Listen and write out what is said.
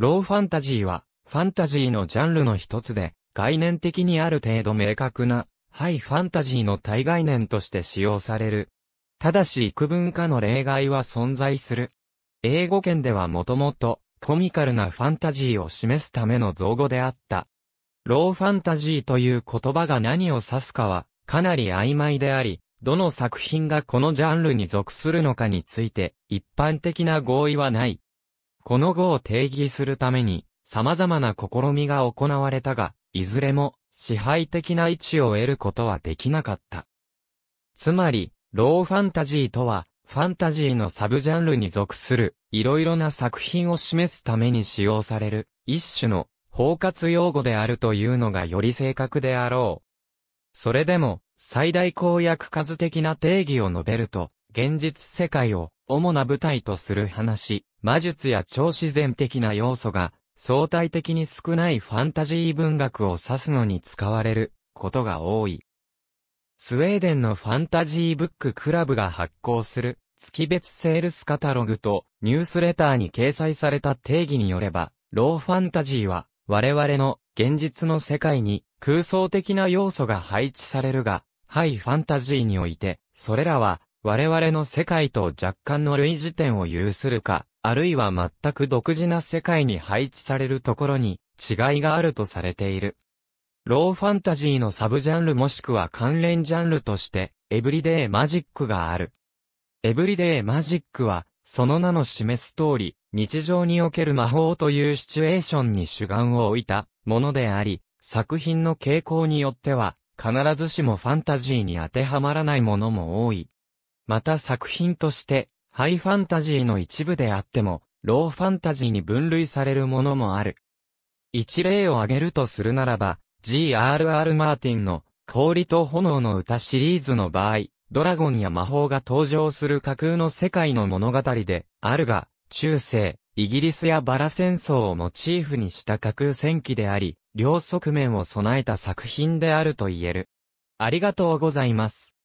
ローファンタジーは、ファンタジーのジャンルの一つで、概念的にある程度明確な、ハイファンタジーの対概念として使用される。ただし幾分かの例外は存在する。英語圏ではもともと、コミカルなファンタジーを示すための造語であった。ローファンタジーという言葉が何を指すかは、かなり曖昧であり、どの作品がこのジャンルに属するのかについて、一般的な合意はない。この語を定義するために、様々な試みが行われたが、いずれも支配的な位置を得ることはできなかった。つまり、ローファンタジーとは、ファンタジーのサブジャンルに属する、いろいろな作品を示すために使用される、一種の包括用語であるというのがより正確であろう。それでも、最大公約数的な定義を述べると、現実世界を主な舞台とする話、魔術や超自然的な要素が、相対的に少ないファンタジー文学を指すのに使われることが多い。スウェーデンのファンタジーブッククラブが発行する月別セールスカタログとニュースレターに掲載された定義によれば、ローファンタジーは我々の現実の世界に空想的な要素が配置されるが、ハイファンタジーにおいて、それらは我々の世界と若干の類似点を有するか、あるいは全く独自な世界に配置されるところに違いがあるとされている。ローファンタジーのサブジャンルもしくは関連ジャンルとして、エブリデイマジックがある。エブリデイマジックは、その名の示す通り、日常における魔法というシチュエーションに主眼を置いたものであり、作品の傾向によっては、必ずしもファンタジーに当てはまらないものも多い。また作品として、ハイファンタジーの一部であっても、ローファンタジーに分類されるものもある。一例を挙げるとするならば、G.R.R. マーティンの、氷と炎の歌シリーズの場合、ドラゴンや魔法が登場する架空の世界の物語で、あるが、中世、イギリスやバラ戦争をモチーフにした架空戦記であり、両側面を備えた作品であると言える。ありがとうございます。